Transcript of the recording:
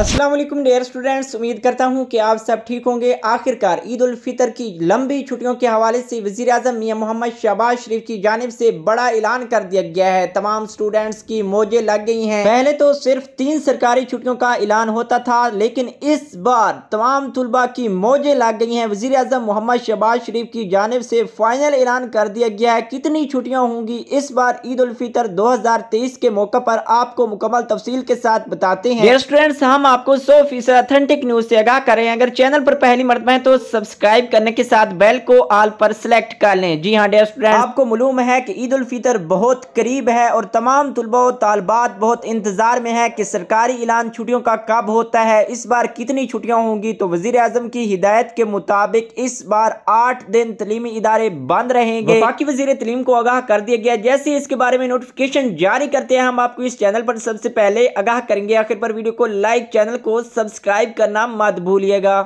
Aslam dear students उम्मीद करता हूँ कि आप सब ठीक होंगे आखिरकार ईद उल फितर की लंबी छुट्टियों के हवाले से वजी अजम मियाँ मोहम्मद शहबाज शरीफ की जानब से बड़ा ऐलान कर दिया गया है तमाम स्टूडेंट्स की मौजें लग गई हैं पहले तो सिर्फ तीन सरकारी छुट्टियों का ऐलान होता था लेकिन इस बार तमाम तलबा की मौजें लग गई हैं वजी अजम मोहम्मद शहबाज शरीफ की जानब से फाइनल ऐलान कर दिया गया है कितनी छुट्टियाँ होंगी इस बार ईद उल फितर दो हजार तेईस के मौके पर आपको मुकम्मल तफसील के साथ बताते हैं स्टूडेंट्स हम आपको सौ फीसद ऑथेंटिक न्यूज से आगाह करें अगर चैनल पर पहली मरतबा है तो सब्सक्राइब करने के साथ बेल को आल पर सेलेक्ट कर लें जी हाँ डेयर स्टूडेंट आपको मालूम है कि ईद उल फितर बहुत करीब है और तमाम तलबा तालबात बहुत इंतजार में है कि सरकारी ऐलान छुट्टियों का कब होता है इस बार कितनी छुट्टियाँ होंगी तो वजीर अजम की हिदायत के मुताबिक इस बार आठ दिन तलीमी इदारे बंद रहेंगे बाकी वजीर तलीम को आगाह कर दिया गया जैसे इसके बारे में नोटिफिकेशन जारी करते हैं हम आपको इस चैनल पर सबसे पहले आगाह करेंगे आखिर पर वीडियो को लाइक चैनल को सब्सक्राइब करना मत भूलिएगा